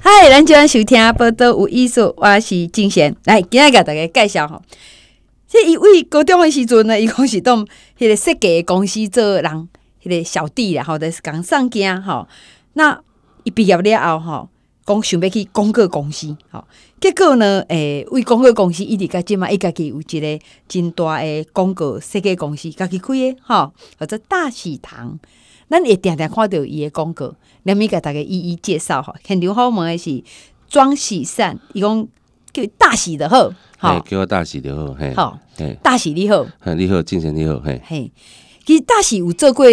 嗨，咱今晚收听《报道有意思》，我是金贤。来，今仔甲大家介绍吼。这一位高中的时阵呢，伊讲是当迄个设计公司做人，迄个小弟啦，吼，就是刚上京吼。那伊毕业了后吼，讲想欲去广告公司，吼，结果呢，诶，为广告公司一直甲即嘛，伊家己有一个真大诶广告设计公司，家己开诶，吼，或者大喜堂。咱会定定看到伊的广告，两面甲大家一一介绍吼，现场好问的是庄喜善，伊讲叫大喜的好，好叫我大喜的好，嘿，好，大喜你好，嘿，你好，精神你好，嘿，嘿，其实大喜有做过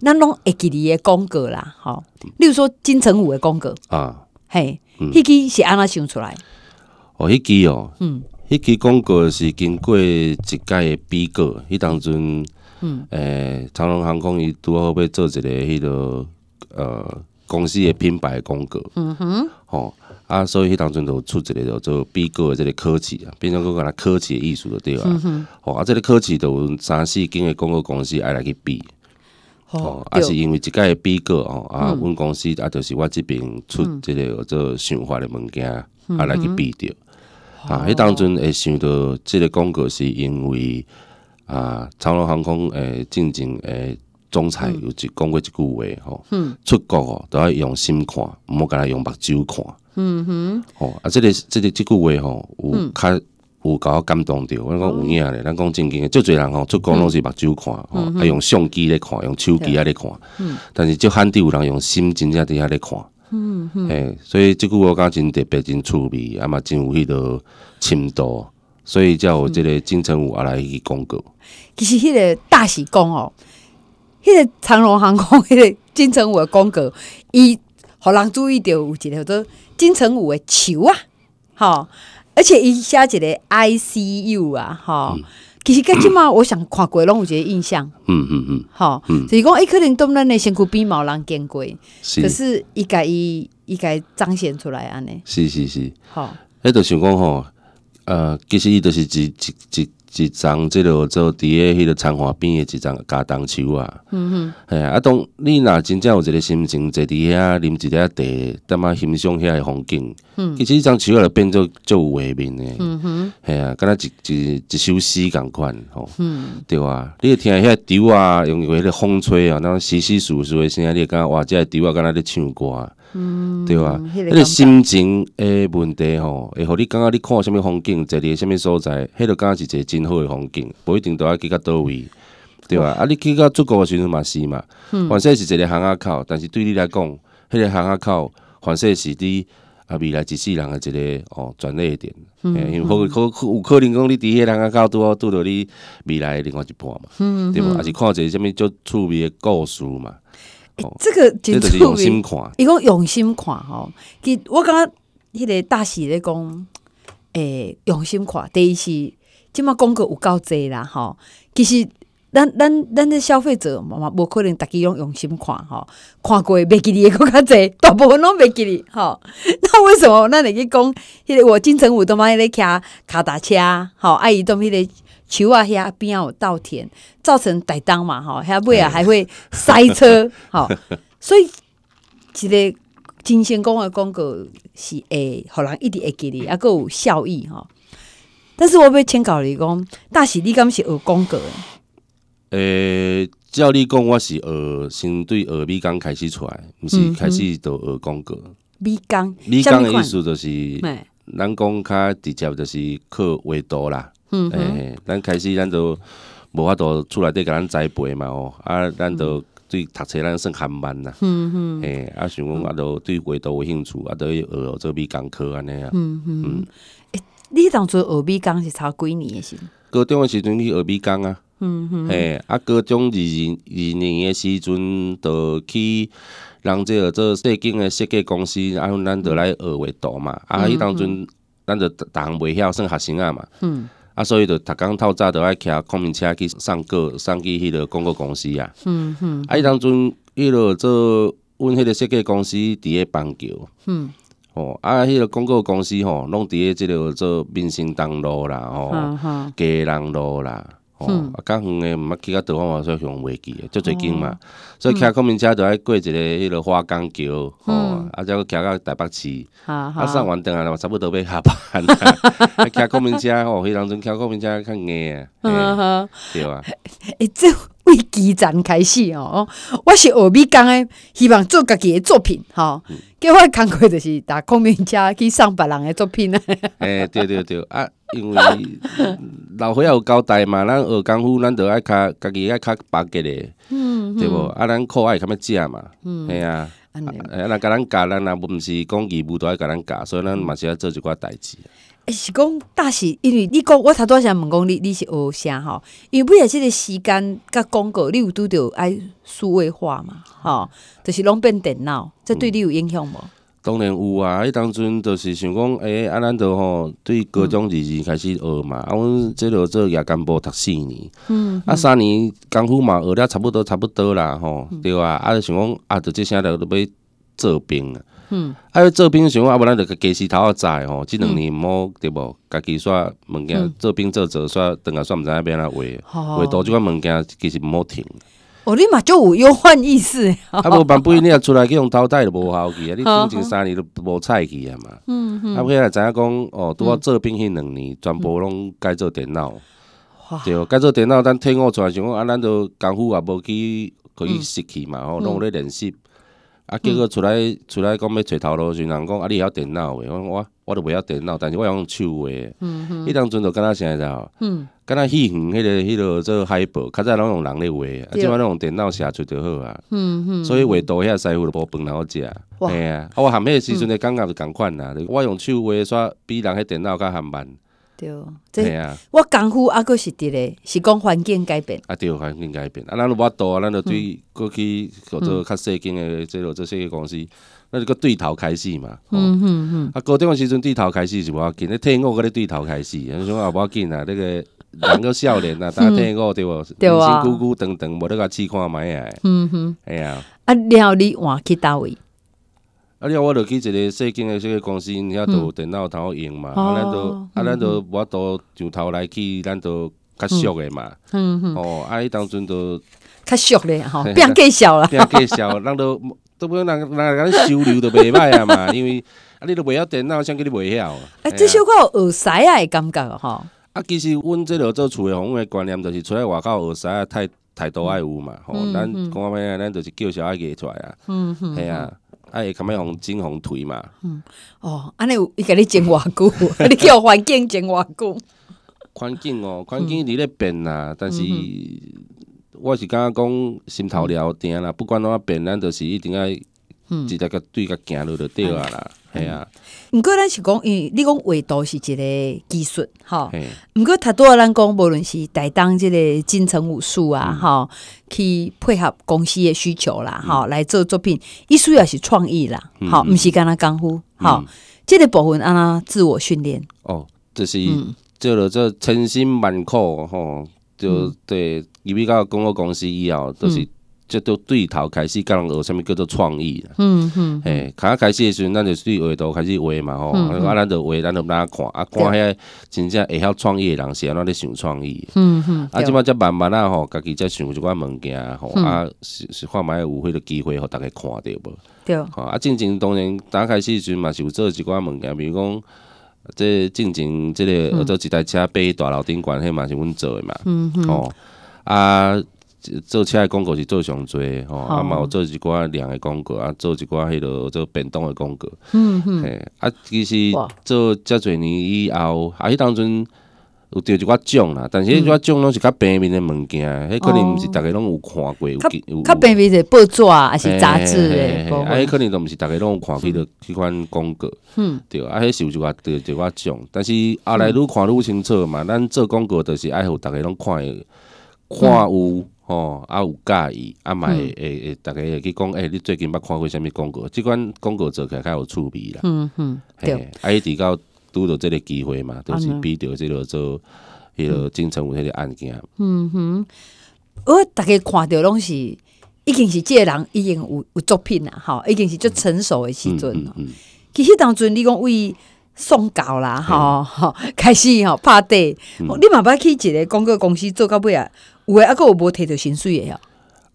咱拢会记哩的广告啦，吼，例有说金城武的广告啊，嘿，迄期是安怎想出来？哦，迄期哦，嗯，迄期广告是经过一届的比稿，迄当中。嗯，诶，长龙航空伊拄好要做一个迄个，呃，公司的品牌广告。嗯哼，哦，啊，所以迄当阵就出一个叫做 B 哥的这个科技啊，变成个个科技艺术的对啊。嗯哼，哦，啊，这个科技都三四间的广告公司爱来去比。哦，啊，是因为即的 B 哥哦，啊，阮公司啊，就是我这边出一个做想法的物件，啊，来去比对。啊，迄当阵会想到这个广告是因为？啊，长龙航空诶，正经诶总裁，有一讲过一句话吼，出国哦，都要用心看，毋好甲来用目睭看。嗯哼，吼啊，即个即个即句话吼，有较有够感动着，我讲有影咧。咱讲正经诶，足侪人吼出国拢是目睭看，吼，啊用相机咧看，用手机啊咧看。嗯，但是就罕地有人用心真正伫遐咧看。嗯哼，诶，所以即句我觉真特别、真趣味，啊嘛真有迄落深度。所以叫我这个金城武阿来一功格，其实迄个大喜功哦，迄个长荣航空迄个金城武的公告，伊互人注意到有一个叫做金城武的球啊，吼，而且伊写一个 I C U 啊，吼，其实今嘛我想看过拢有一个印象，嗯嗯嗯，好，所以讲伊可能都咱的身躯比毛人见贵，可是一改伊一改彰显出来安尼。是是是，好，迄就想讲吼。呃，其实伊就是一、一、一、一丛即落做伫个迄个残花边诶一丛嘉冬树啊。嗯哼。嘿啊当你若真正有一个心情坐伫遐，啉一滴茶，点仔欣赏遐风景。嗯。其实迄丛树就变做做画面诶。嗯哼。嘿啊，敢若一、一、一首诗共款。吼，嗯。对汝你听遐竹啊，用迄个风吹啊，那种稀稀疏疏诶声，你觉哇，竹仔敢若咧唱歌。对对迄个心情诶问题吼，会互你感觉你看甚物风景，坐伫甚物所在，迄感觉是一个真好诶风景，无一定都要去较倒位，对哇。啊，你去较出国诶时阵嘛是嘛，凡色是一个巷仔口，但是对你来讲，迄个巷仔口凡色是你啊未来一世人诶一个哦转捩点，嗯，因为可可有可能讲你迄个人仔口拄好拄着你未来另外一半嘛，嗯，对不？还是看一个甚物足趣味诶故事嘛。这个用心看，伊讲用心看其实我感觉迄个大喜咧讲，诶，用心看，第一是即马广告有够侪啦吼，其实咱咱咱这消费者嘛，无可能逐家拢用心看吼，看过袂记哩，也够较济，大部分拢袂记哩吼。那为什么咱会去讲，迄个我进城我都买个骑卡达车，吼，啊伊都迄个。球啊遐边有稻田，造成台当嘛吼，遐尾啊还会塞车，吼，所以一个金线公的广告是会互人一直会记你，啊个有效益吼。但是我被签稿了讲，大喜你敢是学广告诶，照你讲我是学先对学美工开始出来，毋是开始就学广告。美工，美工的意思就是咱讲较直接就是去画图啦。嗯，咱开始咱就无法度厝内底甲咱栽培嘛吼，啊，咱就对读册咱算含慢啦。嗯嗯，诶，啊，想讲啊，都对画图有兴趣啊，都学做美工科安尼啊。嗯嗯，诶，你当初学美工是差几年诶是高中时阵去学美工啊。嗯嗯，嘿，啊，高中二二年诶时阵，就去人即个做设计诶设计公司，啊，咱就来学画图嘛。啊，伊当初咱就项袂晓，算学生啊嘛。嗯。啊，所以就逐工透早就爱骑空明车去送过送去迄落广告公司啊。嗯嗯。啊，伊当阵迄落做阮迄个设计公司伫咧枋桥。嗯。哦，啊，迄落广告公司吼，拢伫咧即落做民生东路啦，吼，佳人路啦。嗯、啊，较远诶毋捌去到地方嘛，所以红未记诶，足侪景嘛。所以倚昆明车着爱过一个迄个花港桥吼，啊则搁倚到台北市，啊，啊，送原定安尼嘛，差不多要下班啦。啊，倚昆明车吼，迄种时阵倚昆明车较硬诶，对啊，诶、会做为基站开始吼。哦，我是学美工诶，希望做家己诶作品吼，计我诶工作着是踏昆明车去送别人诶作品啊。诶，对对对，啊。因为老伙仔有交代嘛，咱学功夫，咱着爱较家己爱较巴结咧，对无？啊，咱靠爱较要食嘛，嗯，呀，啊，那甲咱教，咱若毋是讲义务都爱甲咱教，所以咱嘛是要做一寡代志。是讲，但是因为你讲我拄多想问，讲你你是学啥吼？因为不也即个时间甲广告，你有拄着爱数位化嘛？吼，就是拢变电脑，这对你有影响无？当然有啊！迄当阵就是想讲，欸，啊，咱着吼，对高中二二开始学嘛。啊，阮这落做夜间部读四年，嗯，啊，三年功夫嘛学了差不多，差不多啦，吼，对啊。啊，想讲啊，着这些了，着要做兵啊。嗯，啊，做兵想讲，啊，无咱着个计时头啊债吼。即两年毋好对无，家己煞物件做兵做做煞，当来煞毋知影要安怎画，画图即款物件其实毋好停。哦，汝嘛就有忧患意识，啊，无万不，你若出来去用淘汰就无好去啊！你整整三年都无菜去啊嘛，啊，不也知影讲哦，拄要做兵迄两年，全部拢改做电脑，对，改做电脑，咱天乌出来想讲啊，咱都功夫也无去可以失去嘛，吼，拢咧练习。啊，结果出来出来讲要揣头路，就人讲啊，你晓电脑未？我。我都袂晓电脑，但是我用手画。迄当阵就敢若现在哦，敢若戏园迄个、迄个做海报，较早拢用人咧画，即摆拢用电脑写出就好啊。所以画图遐师傅都无饭啷好食，系啊。我含个时阵的感觉就共款啦。我用手画煞比人迄电脑较含慢。对，系啊。我功夫啊个是伫咧，是讲环境改变。啊对，环境改变。啊，咱如果画多，咱就对过去做做较细间诶，即落做设计公司。那是个对头开始嘛，嗯嗯嗯，啊，高中的时阵对头开始是无要紧，你退伍个咧对头开始，啊，想也无要紧啊，那个两个少年啊，大家听我对不？对哇。眼睛鼓鼓瞪瞪，无你个去看麦啊。嗯哼，哎呀。啊，然后你换去到位，啊，然后我就去一个细间的这个公司，遐做电脑头用嘛，啊，咱都啊，咱都我都上头来去，咱都较熟的嘛。嗯哼。哦，啊，伊当阵都。较熟咧，哈，变 介绍了，变介绍，咱都。都不用人人甲你收留都袂歹啊嘛，因为啊，你都袂晓电脑，想叫你袂晓。哎、欸，即小可学西啊，感觉吼。啊，其实阮即落做厝诶房诶观念，就是出来外口学西啊，太太多爱有嘛，吼、咱讲白话，咱就是叫小爱嫁出来啊。嗯哼。系啊，啊会堪要用金红腿嘛。嗯。哦，安尼有伊甲你整偌久，你叫环境整偌久。环境哦，环境伫咧变啊，但是。我是感觉讲心头了定啦，不管怎变，咱就是一定要，嗯，接在个对个行路就对啊啦，系啊。不过咱是讲，为你讲画图是一个技术，哈。毋不过太多咱讲，无论是台当这个金城武术啊，哈，去配合公司的需求啦，哈，来做作品，艺术要是创意啦，好，毋是干那功夫，好，即个部分，安拉自我训练。哦，就是做了这千辛万苦，吼，就对。入去到广告公司以后，就是即都对头开始甲人学，啥物叫做创意嗯嗯哼，开始时阵，咱就对画图开始画嘛吼，啊，咱就画，咱就哪看，啊，看遐真正会晓创意业人是安怎咧想创意。嗯嗯，啊，即摆则慢慢啊吼，家己则想一寡物件吼，啊，是是看觅有迄个机会，互逐个看着无？对。吼，啊，进前当然，当开始时阵嘛是有做一寡物件，比如讲，即进前即个学做一台车被大楼顶关系嘛是阮做嘛。嗯哼。啊，做车的广告是做上多吼，啊嘛，有做一寡靓的广告，啊做一寡迄落做变动的广告。嗯哼。啊，其实做遮侪年以后，啊，迄当阵。有得一寡奖啦，但是迄寡奖拢是较平面的物件，迄可能毋是逐个拢有看过。有较平面是报纸啊，还是杂志诶？啊，迄可能都毋是逐个拢有看过迄款广告。嗯。对，啊，迄有一挂得一寡奖，但是后来愈看愈清楚嘛，咱做广告就是爱互逐个拢看诶。看有哦，啊有介意，啊会会会逐个会去讲诶，你最近捌看过啥物广告？即款广告做起来较有趣味啦。嗯哼，对，啊，伊伫较拄着即个机会嘛，就是比着即个做，迄个金城武迄个案件。嗯哼，我逐个看着拢是已经是即个人已经有有作品啦，吼，已经是最成熟的时阵嗯。其实当阵你讲为送稿啦，吼、吼，开始吼拍地，你嘛，捌去一个广告公司做到尾啊，有阿个有无摕着薪水的哦，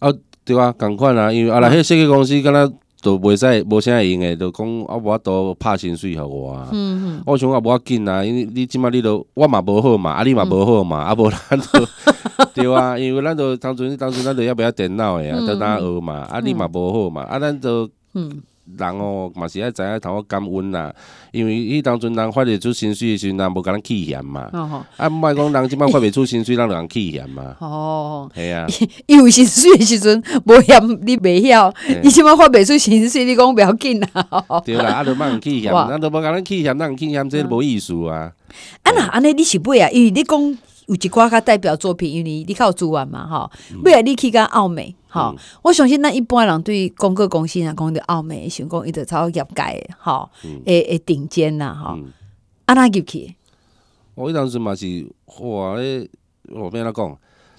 啊，对啊，同款啊，因为啊，那迄设计公司，敢若都袂使，无啥用的，就讲啊，我都拍薪水互我啊。嗯嗯。我想无要紧啊，因为你即码你都我嘛无好嘛，啊你嘛无好嘛，啊 无咱都对啊，因为咱都当初当初咱都要不要电脑的啊，都当学嘛，啊你嘛无好嘛，啊咱都嗯。人哦，嘛是爱知影头壳感温啦，因为伊当阵人发袂出薪水的时阵，无甲咱气嫌嘛。啊，莫爱讲人即摆发袂出薪水，咱就人气嫌嘛。哦，系啊。伊 有薪水的时阵，无嫌 你袂晓。伊即摆发袂出薪水，你讲袂要紧啦。对啦，啊就莫人气嫌，咱就莫甲咱气嫌，咱气嫌这无意思啊。啊若安尼你是不啊，因为你讲。有一寡较代表作品，因为你你看我做完嘛吼，未来你去个澳美哈，我相信咱一般人对广告公司啊，讲着澳美，想讲伊着超业界吼，诶诶顶尖呐吼，安拉入去，我迄当时嘛是，哇，咧，我边个讲，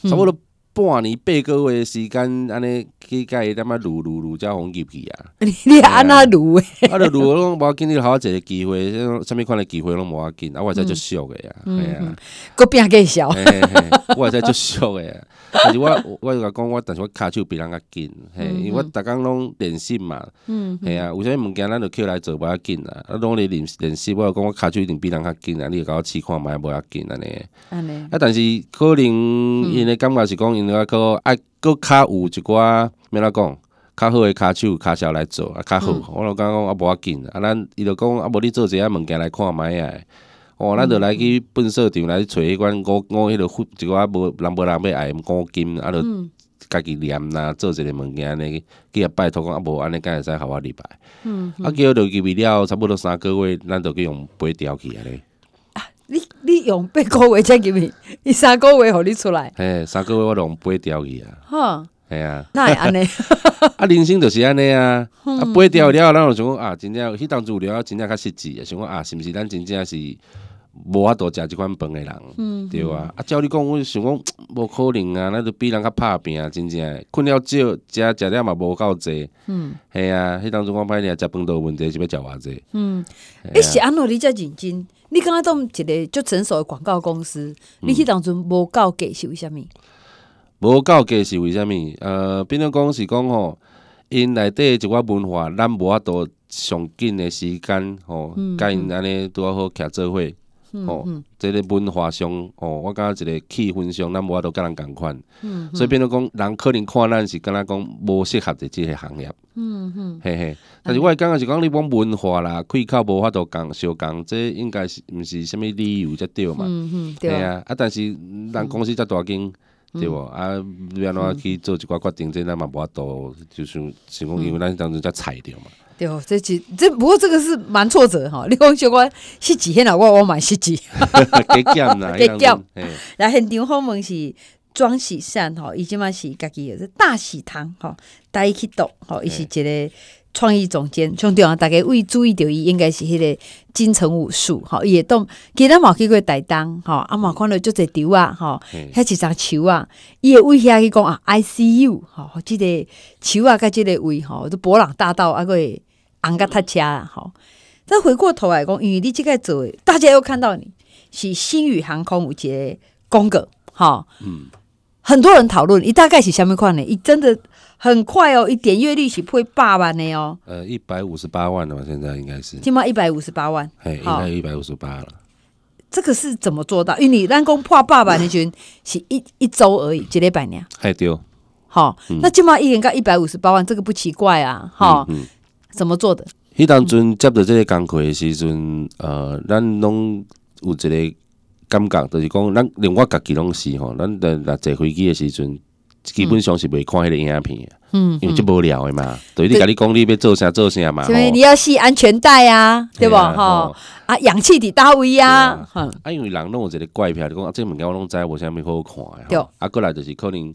差不多。半年八个月时间，安尼去甲伊点妈撸撸撸有红入去啊！你安那撸诶！阿撸拢无要紧，你好一个机会，啥物款诶机会拢无要紧，啊，我会使足少诶啊！系啊，搁变更少，我也是足少啊。但是我我讲我但是我骹手比人较紧，系因为我逐工拢练习嘛，嗯，系啊，有啥物件咱就捡来做无要紧啊，啊，拢咧练练习，我讲我骹手一定比人较紧啊，你我试看买无要紧安尼，安尼。啊，但是可能因诶感觉是讲因。另外，佫啊，佫较有一寡，要来讲，较好的骹手骹手来做啊，较好。我老讲讲啊，无要紧。啊，咱伊就讲啊，无你做一下物件来看卖啊。哦，咱就来去粪扫场来找迄款五五迄条一寡无人无人要爱五金，啊，就家己念啦，做一个物件安尼，佮拜托讲啊，无安尼敢会使互我礼拜。嗯，啊，叫着去尾了，差不多三个月，咱就去用白雕去安尼。你你用八个月才入去，伊三个月互你出来。嘿，三个月我用八条去啊。哈，系啊，那会安尼。啊，人生就是安尼啊。啊，八条了，咱就想讲啊，真正迄当助理，真正较实际啊，想讲啊，是毋是咱真正是？无法度食即款饭诶，人对啊？啊照你讲，我想讲 无可能啊！咱着比人较拍拼，真正困了少，食食了嘛无够侪。嗯，系啊，迄当阵我摆啊，食饭有问题是要食偌侪。嗯，你是安怎你遮认真？你刚刚当一个足诊所诶广告公司，你迄当阵无够格是为虾米？无够格是为虾米？呃，变做讲是讲吼，因内底一寡文化，咱无法度上紧诶时间吼，甲因安尼拄好徛做伙。哦，这个文化上，哦，我感觉一个气氛上，咱无法度甲人同款，所以变做讲，人可能看咱是敢若讲无适合的即个行业，嗯哼，嘿嘿，但是我感觉是讲你讲文化啦，开口无法度讲相讲，这应该是，毋是啥物理由才对嘛，嗯哼，对啊，啊，但是人公司才大经。对无啊？要安怎去做一寡决定？这咱嘛无法度，就是，想讲，因为咱当时才裁掉嘛。对，这几这不过这个是蛮挫折吼，你讲小我失职 啦，我我蛮失职。给掉啦，给掉。然后订婚门是庄喜善哈，伊即嘛是家己有只大喜堂哈，带去读哈，伊是一个。创意总监，兄弟啊，大家会注意到伊应该是迄个金城武术吼，伊会当其他嘛去过台东吼，啊嘛看着足侪丢啊吼，遐一张树啊，伊会威胁去讲啊，I C U 吼，即、个树啊，甲即个位吼，都博朗大道啊会红甲塌车啊吼。再回过头来讲，因为你即个做，的大家又看到你是星宇航空有一个广告吼。嗯。很多人讨论，一大概是什么款呢？一真的很快哦，一点月利息破八万的哦。呃，一百五十八万的嘛，现在应该是起码一百五十八万，嘿，应该一百五十八了。这个是怎么做到？因为你人工破八万那群洗一一周而已，积累百年还丢。好，那起码一年搞一百五十八万，这个不奇怪啊。哈，嗯，怎么做的？迄当阵接到这个工课的时阵，呃，咱拢有一个。感觉就是讲，咱连我家己拢是吼，咱在坐飞机的时阵，基本上是袂看迄个影片，嗯因为太无聊的嘛。对你讲，你要做啥做啥嘛。所以你要系安全带啊，对不？吼，啊，氧气滴到位啊，啊，因为人有一个怪癖，就讲啊，这物件我拢知，无啥物好看？的，啊，过来就是可能。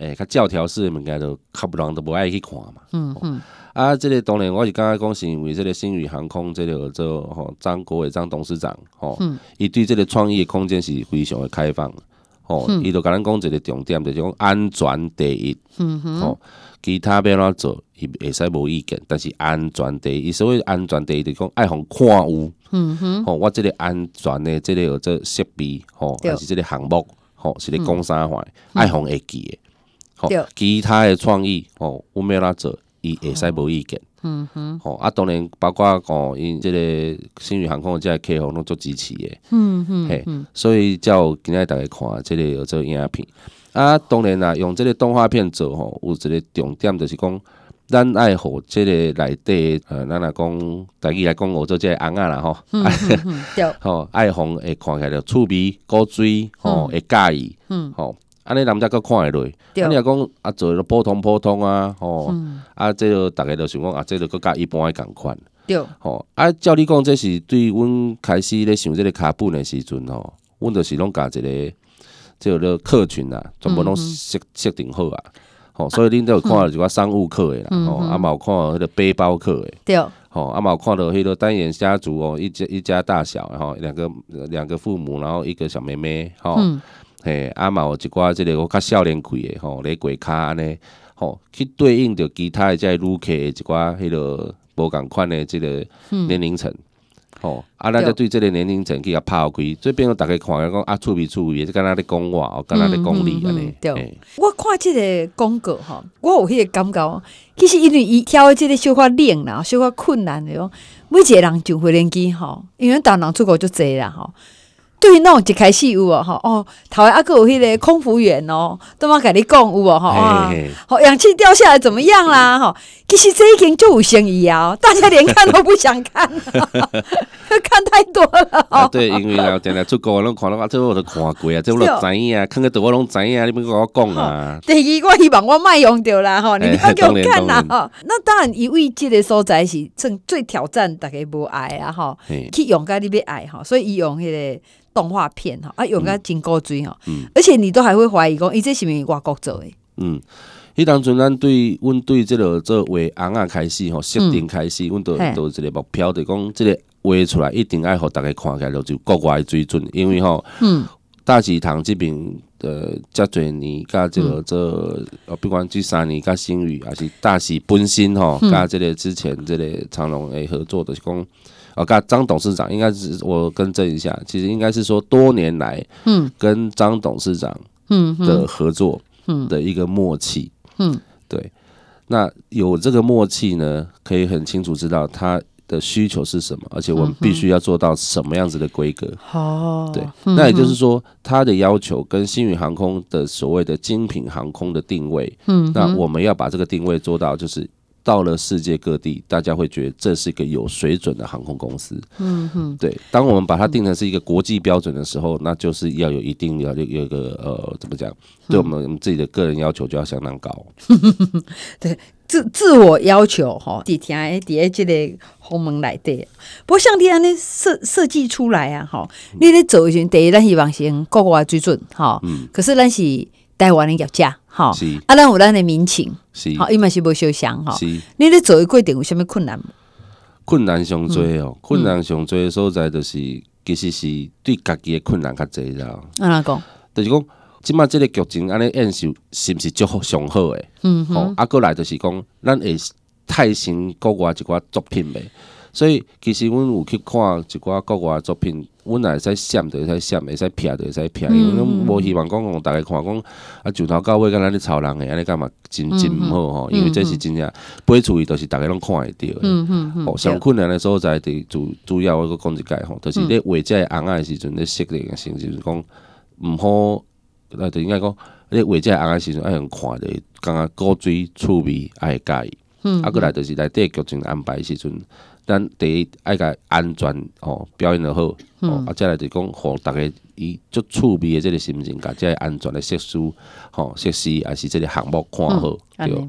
哎，较教条式嘅物件都，较不人都无爱去看嘛。嗯嗯。啊，即个当然，我是感觉讲是因为即个新宇航空即个做张国伟张董事长，哦，伊对即个创意空间是非常的开放。哦，伊都甲咱讲一个重点，就是讲安全第一。嗯哼。哦，其他要怎做，伊会使无意见，但是安全第一。所谓安全第一，就讲爱互看有。嗯哼。哦，我即个安全的即个做设备，哦，还是即个项目，哦，是咧讲啥环，爱互会记的。其他的创意，吼，我们来做，伊会使无意见。嗯哼，吼啊，当然包括讲因这个星宇航空的这客户拢足支持的。嗯哼，嘿，所以才有今天大家看，这个有做影片。啊，当然啦，用这个动画片做吼，有一个重点就是讲，咱爱好这个内底，呃，咱来讲，大家来讲，做即这红啊啦吼。有。吼，爱红会看起来趣味、古锥，吼，会介意。嗯，好。安尼人家搁看会落，安尼讲啊，做嘞普通普通啊，吼，啊，这个逐个都想讲啊，这个搁甲一般的同款，对，吼，啊，照你讲这是对，阮开始咧想即个卡布的时阵吼，阮就是拢甲一个，即个客群啊，全部拢设设定好啊，吼，所以恁都看到一寡商务客的啦，吼，啊，嘛有看迄个背包客的，对，吼，啊，嘛有看到迄个单眼家族哦，一家一家大小，然后两个两个父母，然后一个小妹妹，吼。嘿，嘛有一寡即个我较少年开的吼，咧过骹安尼吼，去对应着其他的遮旅客一寡迄个无共款的即个年龄层，吼，啊，咱就对即个年龄层去甲拍开，这边我逐个看下讲趣味趣味也就敢若咧讲话，哦，敢若咧讲理安尼。对，我看即个广告吼，我有迄个感觉，其实因为伊挑的即个小可冷啦，小可困难的哦，每一个人就会年机吼，因为大人出国就侪啦吼。对，那种一开始有哦，吼哦，头下阿哥有那个空服员哦，都嘛跟你讲有哦，哈，好，氧气掉下来怎么样啦？吼，其实这一件就有生意啊，大家连看都不想看。看太多了啊！对，因为啊，定定出国，我拢看到，我这我都看过啊，这我都知影啊，看到我拢知影，你不跟我讲啊？第一，我希望我卖用掉啦吼，你不要给我看啦哈。那当然，伊位这个所在是正最挑战大家不爱啊哈，去用个你别爱哈，所以伊用迄个动画片哈，啊用个真古锥哈，而且你都还会怀疑讲，伊这是是外国做的？嗯，迄当阵咱对，阮对即个做画昂啊开始吼设定开始，阮都有一个目标，就讲即个。挖出来一定爱，好，大家看起就国外水准，因为吼，嗯，大喜堂这边呃，遮侪年加这个呃，不管这三年加新宇，还是大喜本身吼，加这个之前这个长隆诶合作的是讲，哦，加张董事长应该是我更正一下，其实应该是说多年来，嗯，跟张董事长嗯的合作，嗯的一个默契，嗯，对，那有这个默契呢，可以很清楚知道他。的需求是什么？而且我们必须要做到什么样子的规格？哦，对，那也就是说，它的要求跟星宇航空的所谓的精品航空的定位，嗯，那我们要把这个定位做到，就是到了世界各地，大家会觉得这是一个有水准的航空公司。嗯哼，对。当我们把它定成是一个国际标准的时候，那就是要有一定要有一个呃，怎么讲？对我们自己的个人要求就要相当高。对。自自我要求吼，伫听诶，伫诶，即个鸿门内底。不过像这安尼设设计出来啊吼，你咧做一先，第一咱是望先国外个水最准哈，可是咱是台湾的者吼，是啊，咱有咱的民情，是吼，伊嘛是无想吼，是。你咧做一过定有啥物困难？困难上多哦，困难上多所在就是，其实是对家己的困难较济啦，安怎讲？就是讲。即嘛，即个剧情安尼演是，是毋是足上好诶？嗯哼。啊，过来就是讲，咱会太成国外一寡作品未？所以其实阮有去看一寡国外作品，阮也使闪着会使闪，会使撇着会使撇，因为阮无希望讲讲大家看讲啊，上头到尾敢若咧抄人诶，安尼干嘛真真毋好吼？因为这是真正，背出去都是逐个拢看会着。嗯嗯嗯。上困难诶所在，伫主主要我个讲一界吼，就是咧画这仔诶时阵咧识咧诶时阵就是讲毋好。那就应该讲，你画这诶时阵爱用看的，感觉古锥趣味爱介，嗯，啊过来就是来这剧情安排时阵，咱第一爱甲安全哦，表演的好，嗯，啊再来就讲，互逐个以足趣味的即个心情，甲即个安全的设施，吼设施，也是即个项目看好，对。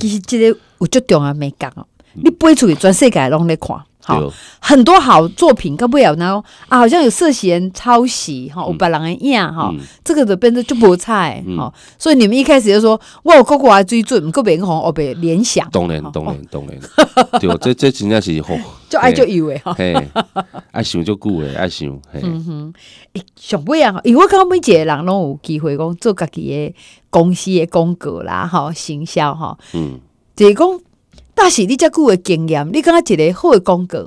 其实即个有着重要美讲哦，你背出去全世界拢咧看。好，很多好作品，搞不了，呢啊，好像有涉嫌抄袭，哈，我把人安样，哈，这个的变成就不菜，哈，所以你们一开始就说，哇，我各国还追追，各别银行哦，别联想，懂嘞，懂嘞，懂嘞，对，这这真正是好，就爱就以为哈，爱想就顾诶，爱想，嗯哼，哎，小贝啊，因为我刚刚每一个人拢有机会讲做家己的公司的广格啦，哈，行销哈，嗯，这讲。那是你这久的经验，你刚觉一个好个广告，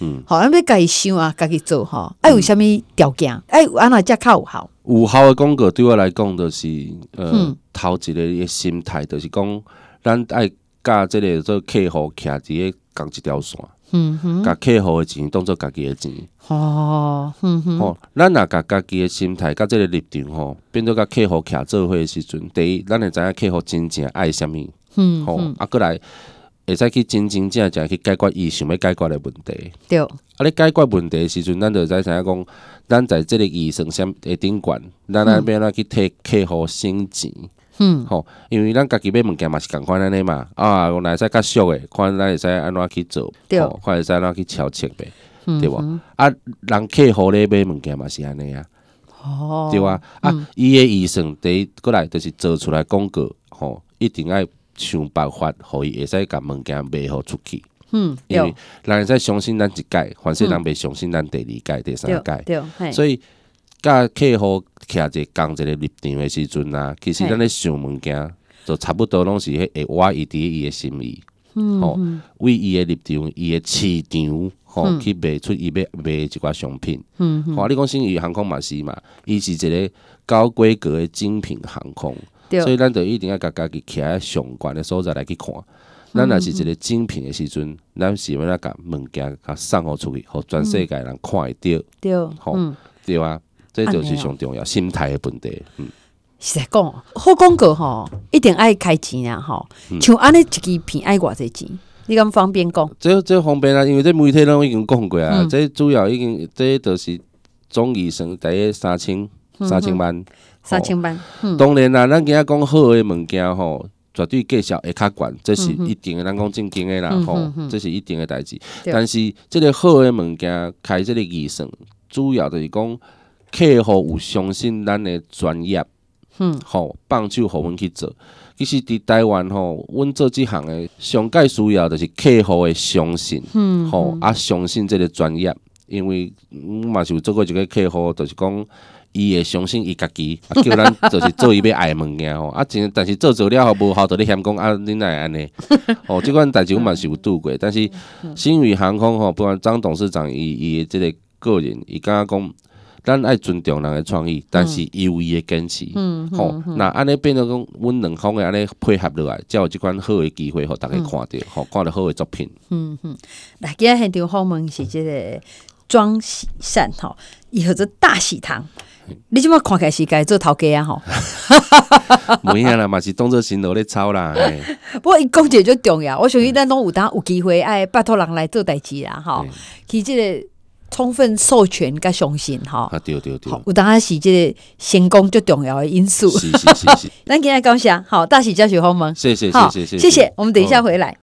嗯，好，要家己想啊，家己做吼，哎，有啥物条件？有安那才有效。有效的广告对我来讲，就是呃，头一个心态，就是讲咱爱甲这个做客户徛个共一条线，嗯哼，甲客户的钱当做家己的钱，哦，嗯哼，哦，咱若甲家己的心态甲这个立场吼，变做甲客户徛做伙的时阵，第一，咱会知影客户真正爱啥物，嗯，好，啊，过来。会使去真真正正去解决伊想要解决的问题。对，啊，你解决问题时阵，咱就知影讲，咱在即个医生上会顶管，咱那边来去替客户省钱。嗯，吼，因为咱家己买物件嘛是共款安尼嘛，啊，来使较俗诶，看咱会使安怎去做，对，看会使安怎去超切呗，对无？啊，人客户咧买物件嘛是安尼啊，哦，对哇，啊，伊个医生第过来就是做出来广告，吼，一定爱。想办法互伊会使共物件卖互出去。嗯，为人使相信咱一届，凡是人袂相信咱第二届、第三届。对，所以，甲客户徛者讲一个立场的时阵啊，其实咱咧想物件，就差不多拢是迄会我伊伫伊的心意，嗯。为伊的立场，伊的市场，吼，去卖出伊要卖即寡商品。嗯。我你讲新宇航空嘛是嘛，伊是一个高规格的精品航空。所以咱著一定要甲家己徛咧上悬的所在来去看，咱若是一个精品的时阵，咱是要那甲物件甲送好出去，互全世界人看会到，对对啊，这就是上重要心态的问题。嗯，实讲，好广告吼，一定爱开钱啊吼，像安尼一支片爱偌侪钱，你咁方便讲？这这方便啊，因为这媒体人已经讲过啊，这主要已经这都是总预算大约三千三千万。三清班，当然啦，咱今仔讲好的物件吼，绝对介绍会较悬，这是一定诶，咱讲正经诶啦吼，这是一定诶代志。但是，即个好诶物件开即个预算，主要就是讲客户有相信咱诶专业，吼，帮手互阮去做。其实伫台湾吼，阮做即行诶，上界需要就是客户诶相信，嗯，吼啊相信即个专业，因为我嘛是有做过一个客户，就是讲。伊会相信伊家己，啊，叫咱 就是做伊要爱嘅物件吼。啊，真，但是做做了后无好，就咧嫌讲啊，恁来安尼。吼，即款代志我嘛是有拄过。但是新宇航空吼，不管张董事长伊伊即个个人，伊刚刚讲，咱爱尊重人的创意，但是有伊的坚持。嗯嗯。吼，那安尼变成讲，阮两方的安尼配合落来，才有即款好的机会，和大家看到，吼，看到好的作品。嗯嗯。来，今日现场好问是即个庄喜善吼，有着大喜堂。你即满看起来世界做头家啊吼，哈！没啦，嘛是当做新努咧操啦。不过伊讲解就重要，我想咱拢有当有机会，爱拜托人来做代志啦哈。其即个充分授权甲相信哈，对对对，有当是即个成功最重要的因素。谢谢谢谢，咱今天讲啥？好，大喜交小方们，谢谢谢谢谢谢，我们等一下回来。